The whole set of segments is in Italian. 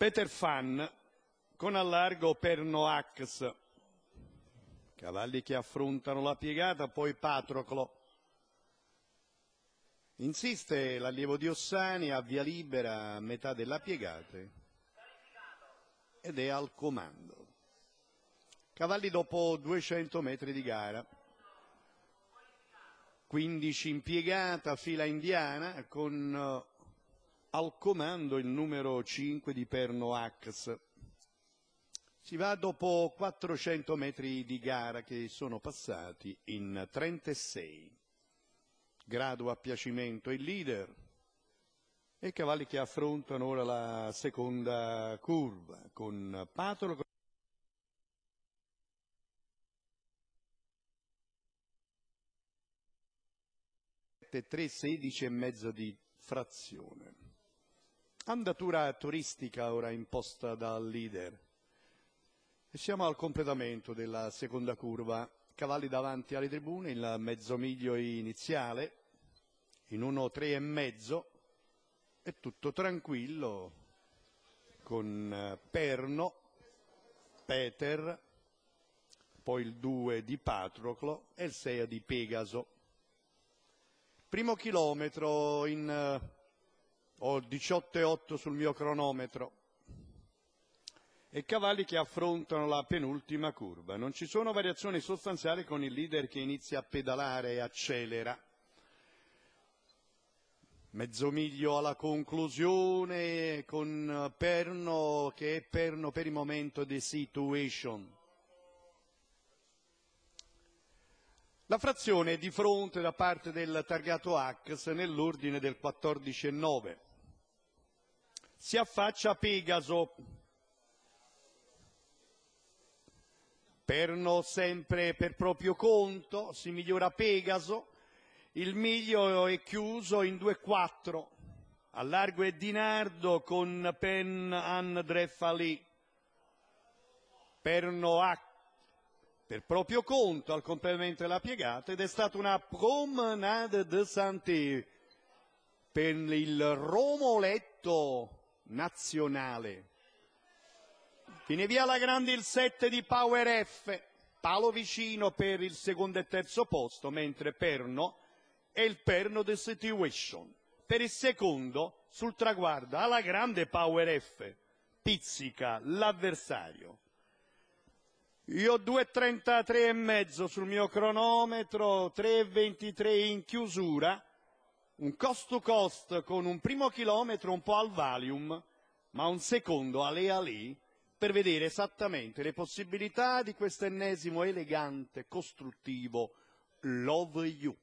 Peter Fan con allargo per Noax. Cavalli che affrontano la piegata, poi Patroclo. Insiste l'allievo di Ossani a via libera a metà della piegata ed è al comando. Cavalli dopo 200 metri di gara. 15 in piegata, fila indiana con eh, al comando il numero 5 di Perno Ax. Si va dopo 400 metri di gara che sono passati in 36. Grado a piacimento il leader e cavalli che affrontano ora la seconda curva con Patolo. Tre, sedici e mezzo di frazione. Andatura turistica ora imposta dal leader. E siamo al completamento della seconda curva. Cavalli davanti alle tribune, il mezzo miglio iniziale, in 1,3 e mezzo, è tutto tranquillo con eh, Perno, Peter, poi il 2 di Patroclo e il 6 di Pegaso. Primo chilometro in eh, ho 18,8 sul mio cronometro e cavalli che affrontano la penultima curva. Non ci sono variazioni sostanziali con il leader che inizia a pedalare e accelera. Mezzo miglio alla conclusione con Perno che è Perno per il momento di situation. La frazione è di fronte da parte del targato Ax nell'ordine del 14,9 si affaccia Pegaso, perno sempre per proprio conto, si migliora Pegaso, il miglio è chiuso in 2-4, a largo è Dinardo con Pen Andrefali, perno H per proprio conto al complemento della piegata ed è stata una promenade de santé per il Romoletto nazionale. Fine via la grande il 7 di Power F, palo vicino per il secondo e terzo posto, mentre Perno è il perno del situation. Per il secondo, sul traguardo, alla grande Power F, pizzica l'avversario. Io 2.33 e mezzo sul mio cronometro, 3.23 in chiusura, un cost to cost con un primo chilometro un po' al Valium, ma un secondo alle lei per vedere esattamente le possibilità di questo ennesimo elegante, costruttivo Love You.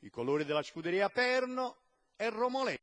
I colori della scuderia Perno e Romolè.